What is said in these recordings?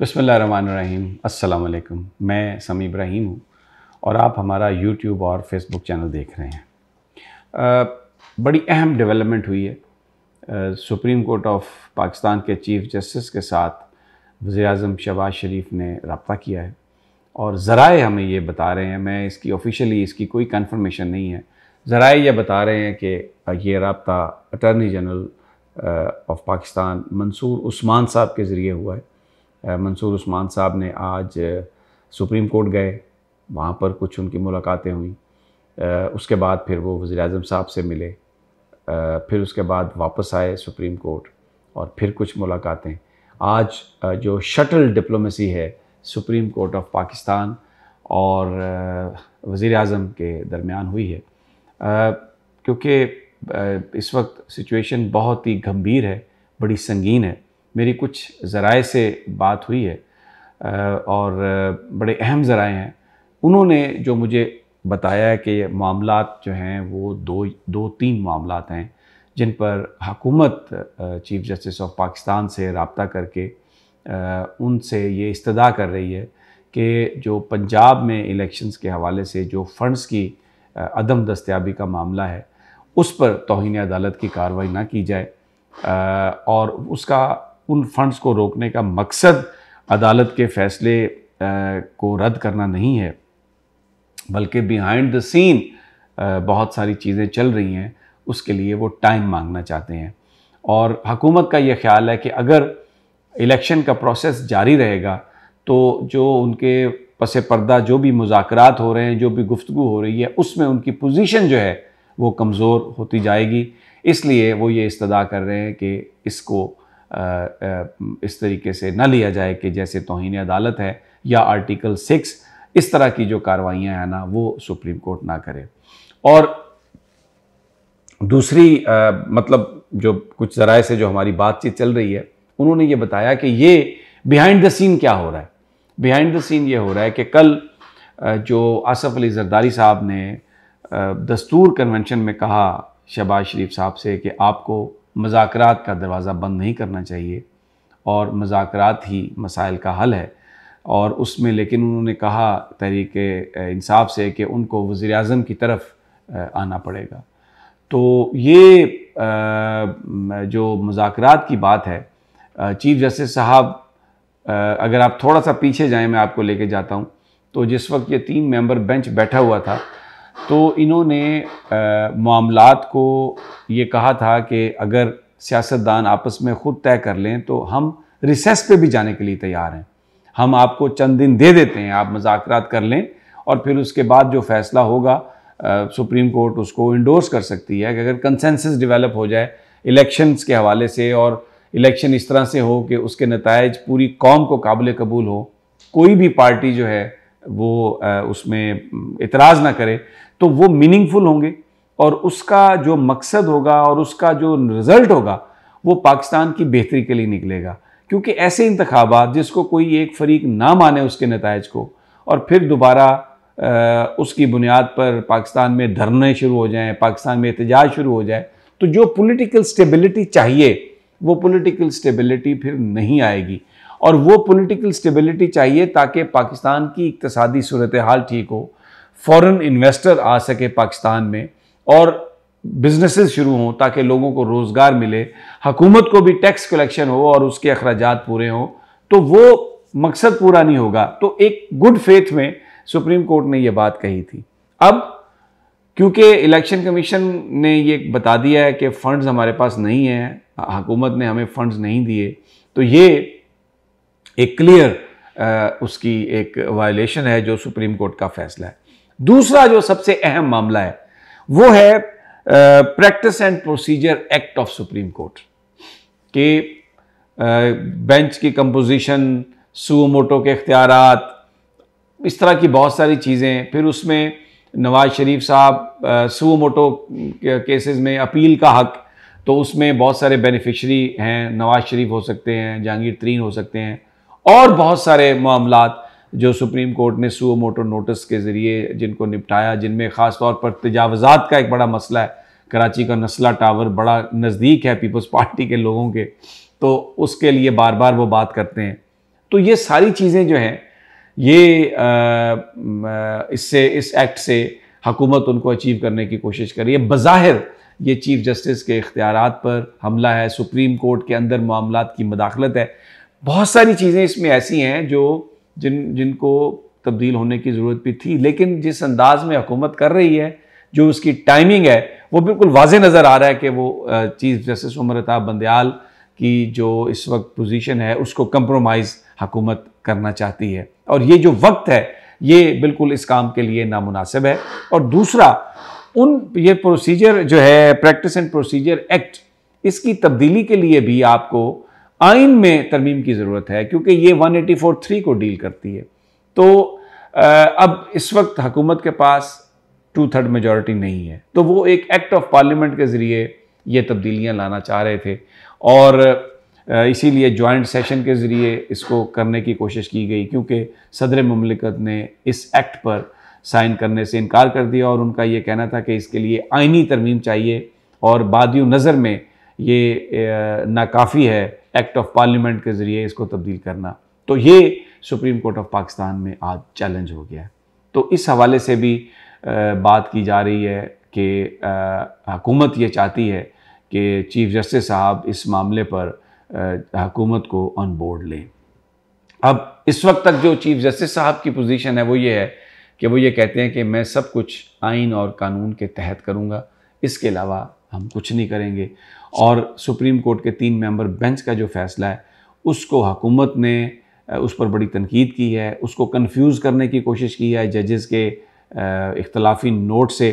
बसमीम अल्लाम मैं समी इब्राहिम हूँ और आप हमारा यूट्यूब और फेसबुक चैनल देख रहे हैं आ, बड़ी अहम डेवलपमेंट हुई है आ, सुप्रीम कोर्ट ऑफ पाकिस्तान के चीफ़ जस्टिस के साथ वज़ी अजम शबाज शरीफ ने रबता किया है और ज़राए हमें ये बता रहे हैं मैं इसकी ऑफिशियली इसकी कोई कन्फर्मेशन नहीं है ज़राए ये बता रहे हैं कि ये रबता attorney general of Pakistan Mansoor Usman साहब के ज़रिए हुआ है मंसूर उस्मान साहब ने आज सुप्रीम कोर्ट गए वहाँ पर कुछ उनकी मुलाकातें हुई उसके बाद फिर वो वज़ी अजम साहब से मिले फिर उसके बाद वापस आए सुप्रीम कोर्ट और फिर कुछ मुलाकातें आज जो शटल डिप्लोमेसी है सुप्रीम कोर्ट ऑफ पाकिस्तान और वज़ी अजम के दरमियान हुई है क्योंकि इस वक्त सिचुएशन बहुत ही गंभीर है बड़ी संगीन है मेरी कुछ ज़राए से बात हुई है और बड़े अहम ज़राए हैं उन्होंने जो मुझे बताया कि मामला जो हैं वो दो दो तीन मामला हैं जिन पर हकूमत चीफ जस्टिस ऑफ पाकिस्तान से रबता करके उनसे ये इस्तदा कर रही है कि जो पंजाब में इलेक्शंस के हवाले से जो फंड्स की अदम दस्याबी का मामला है उस पर तोहनी अदालत की कार्रवाई ना की जाए और उसका उन फंड्स को रोकने का मकसद अदालत के फैसले को रद्द करना नहीं है बल्कि बिहाइंड द सीन बहुत सारी चीज़ें चल रही हैं उसके लिए वो टाइम मांगना चाहते हैं और हकूमत का ये ख्याल है कि अगर इलेक्शन का प्रोसेस जारी रहेगा तो जो उनके पस पर्दा जो भी मुजाकर हो रहे हैं जो भी गुफ्तु हो रही है उसमें उनकी पोजीशन जो है वो कमज़ोर होती जाएगी इसलिए वो ये इस्तः कर रहे हैं कि इसको इस तरीके से ना लिया जाए कि जैसे तोहन अदालत है या आर्टिकल सिक्स इस तरह की जो कार्रवाइयाँ हैं ना वो सुप्रीम कोर्ट ना करे और दूसरी आ, मतलब जो कुछ ज़राए से जो हमारी बातचीत चल रही है उन्होंने ये बताया कि ये बिहाइंड द सीन क्या हो रहा है बिहाइंड द सीन ये हो रहा है कि कल जो आसफ़ अली जरदारी साहब ने दस्तूर कन्वेंशन में कहा शहबाज शरीफ साहब से कि आपको मजाक का दरवाज़ा बंद नहीं करना चाहिए और मजाक ही मसाइल का हल है और उसमें लेकिन उन्होंने कहा तहरीक इंसाफ से कि उनको वज़ी अजम की तरफ आना पड़ेगा तो ये जो मजाक की बात है चीफ जस्टिस साहब अगर आप थोड़ा सा पीछे जाएं मैं आपको लेके जाता हूँ तो जिस वक्त ये तीन मेंबर बेंच बैठा हुआ था तो इन्होंने मामलात को ये कहा था कि अगर सियासतदान आपस में ख़ुद तय कर लें तो हम रिसेस पे भी जाने के लिए तैयार हैं हम आपको चंद दिन दे देते हैं आप मजाकर कर लें और फिर उसके बाद जो फैसला होगा आ, सुप्रीम कोर्ट उसको इंडोर्स कर सकती है कि अगर कंसेंसस डेवलप हो जाए इलेक्शंस के हवाले से और इलेक्शन इस तरह से हो कि उसके नतज पूरी कौम को काबिल कबूल हो कोई भी पार्टी जो है वो आ, उसमें इतराज़ ना करे तो वो मीनिंगफुल होंगे और उसका जो मकसद होगा और उसका जो रिज़ल्ट होगा वो पाकिस्तान की बेहतरी के लिए निकलेगा क्योंकि ऐसे इंतबात जिसको कोई एक फरीक ना माने उसके नतज को और फिर दोबारा उसकी बुनियाद पर पाकिस्तान में धरने शुरू हो जाएं पाकिस्तान में एहतजाज शुरू हो जाए तो जो पॉलिटिकल स्टेबिलिटी चाहिए वो पॉलिटिकल स्टेबिलिटी फिर नहीं आएगी और वो पॉलिटिकल स्टेबिलिटी चाहिए ताकि पाकिस्तान की इकतसादी सूरत हाल ठीक हो फ़ॉरन इन्वेस्टर आ सके पाकिस्तान में और बिजनेसेस शुरू हों ताकि लोगों को रोज़गार मिले हकूमत को भी टैक्स कलेक्शन हो और उसके अखराज पूरे हों तो वो मकसद पूरा नहीं होगा तो एक गुड फेथ में सुप्रीम कोर्ट ने यह बात कही थी अब क्योंकि इलेक्शन कमीशन ने ये बता दिया है कि फ़ंड्स हमारे पास नहीं है हकूमत ने हमें फ़ंड्स नहीं दिए तो ये एक क्लियर उसकी एक वायलेशन है जो सुप्रीम कोर्ट का फैसला है दूसरा जो सबसे अहम मामला है वो है practice and procedure act of supreme court कि बेंच की कंपोजिशन सुमोटो के अख्तियार इस तरह की बहुत सारी चीज़ें फिर उसमें नवाज शरीफ साहब सुमोटो केसेस में अपील का हक तो उसमें बहुत सारे बेनिफिशरी हैं नवाज शरीफ हो सकते हैं जहांगीर तरीन हो सकते हैं और बहुत सारे मामला जो सुप्रीम कोर्ट ने सुओ मोटो नोटिस के ज़रिए जिनको निपटाया जिनमें ख़ास तौर पर तजावज़ात का एक बड़ा मसला है कराची का नस्ला टावर बड़ा नज़दीक है पीपल्स पार्टी के लोगों के तो उसके लिए बार बार वो बात करते हैं तो ये सारी चीज़ें जो हैं ये इससे इस एक्ट से हकूमत उनको अचीव करने की कोशिश कर रही है बज़ाहिर ये चीफ़ जस्टिस के इख्तियार पर हमला है सुप्रीम कोर्ट के अंदर मामला की मदाखलत है बहुत सारी चीज़ें इसमें ऐसी हैं जो जिन जिनको तब्दील होने की ज़रूरत भी थी लेकिन जिस अंदाज में हुकूमत कर रही है जो उसकी टाइमिंग है वो बिल्कुल वाज नज़र आ रहा है कि वो चीफ जस्टिस उमर अताब बंदयाल की जो इस वक्त पोजीशन है उसको कंप्रोमाइज़ हकूमत करना चाहती है और ये जो वक्त है ये बिल्कुल इस काम के लिए नामनासिब है और दूसरा उन ये प्रोसीजर जो है प्रैक्टिस एंड प्रोसीजर एक्ट इसकी तब्दीली के लिए भी आपको आइन में तरमीम की ज़रूरत है क्योंकि ये वन एटी फोर थ्री को डील करती है तो अब इस वक्त हकूमत के पास टू थर्ड मेजॉरिटी नहीं है तो वो एक एक्ट ऑफ पार्लियामेंट के ज़रिए ये तब्दीलियाँ लाना चाह रहे थे और इसीलिए जॉइंट सेशन के ज़रिए इसको करने की कोशिश की गई क्योंकि सदर ममलिकत ने इस एक्ट पर साइन करने से इनकार कर दिया और उनका ये कहना था कि इसके लिए आइनी तरमीम चाहिए और बाद नज़र में ये नाकाफ़ी है एक्ट ऑफ पार्लियामेंट के ज़रिए इसको तब्दील करना तो ये सुप्रीम कोर्ट ऑफ पाकिस्तान में आज चैलेंज हो गया है तो इस हवाले से भी बात की जा रही है कि हुकूमत ये चाहती है कि चीफ जस्टिस साहब इस मामले पर हकूमत को ऑन बोर्ड लें अब इस वक्त तक जो चीफ जस्टिस साहब की पोजीशन है वो ये है कि वो ये कहते हैं कि मैं सब कुछ आइन और कानून के तहत करूँगा इसके अलावा हम कुछ नहीं करेंगे और सुप्रीम कोर्ट के तीन मेंबर बेंच का जो फैसला है उसको हकूमत ने उस पर बड़ी तनकीद की है उसको कंफ्यूज करने की कोशिश की है जजेस के इख्तलाफी नोट से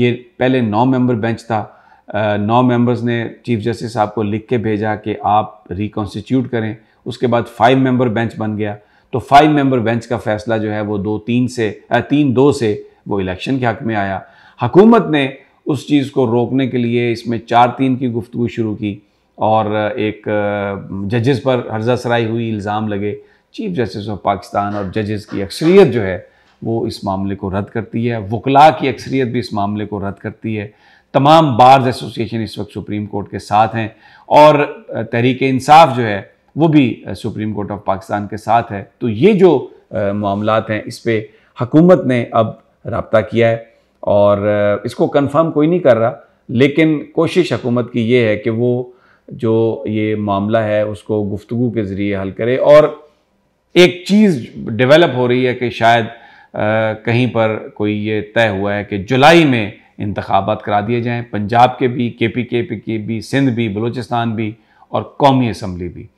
ये पहले नौ मेंबर बेंच था नौ मेंबर्स ने चीफ जस्टिस साहब को लिख के भेजा कि आप रिकॉन्स्टिट्यूट करें उसके बाद फाइव मेंबर बेंच बन गया तो फाइव मेंबर बेंच का फैसला जो है वो दो तीन से तीन दो से वो इलेक्शन के हक में आया हकूमत ने उस चीज़ को रोकने के लिए इसमें चार तीन की गुफ्तु शुरू की और एक जजेस पर हर्जा सराई हुई इल्ज़ाम लगे चीफ जस्टिस ऑफ पाकिस्तान और जजेस की अक्सरियत जो है वो इस मामले को रद्द करती है वकला की अक्सरियत भी इस मामले को रद्द करती है तमाम बार्स एसोसिएशन इस वक्त सुप्रीम कोर्ट के साथ हैं और तहरीक इंसाफ जो है वो भी सुप्रीम कोर्ट ऑफ पाकिस्तान के साथ है तो ये जो मामला हैं इस पर हकूमत ने अब रबता किया है और इसको कंफर्म कोई नहीं कर रहा लेकिन कोशिश हुकूमत की ये है कि वो जो ये मामला है उसको गुफ्तु के ज़रिए हल करे और एक चीज़ डेवलप हो रही है कि शायद आ, कहीं पर कोई ये तय हुआ है कि जुलाई में इंतबात करा दिए जाएँ पंजाब के भी के पी के पी के भी सिंध भी बलूचिस्तान भी और कौमी असम्बली भी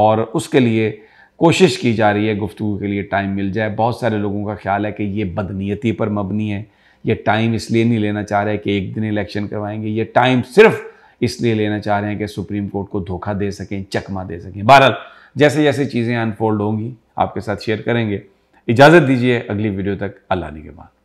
और उसके लिए कोशिश की जा रही है गुफ्तु के लिए टाइम मिल जाए बहुत सारे लोगों का ख्याल है कि ये बदनीति पर मबनी है ये टाइम इसलिए नहीं लेना चाह रहे कि एक दिन इलेक्शन करवाएंगे ये टाइम सिर्फ इसलिए लेना चाह रहे हैं कि सुप्रीम कोर्ट को धोखा दे सकें चकमा दे सकें बहरहाल जैसे जैसे चीज़ें अनफोल्ड होंगी आपके साथ शेयर करेंगे इजाज़त दीजिए अगली वीडियो तक अल्लाह के बाद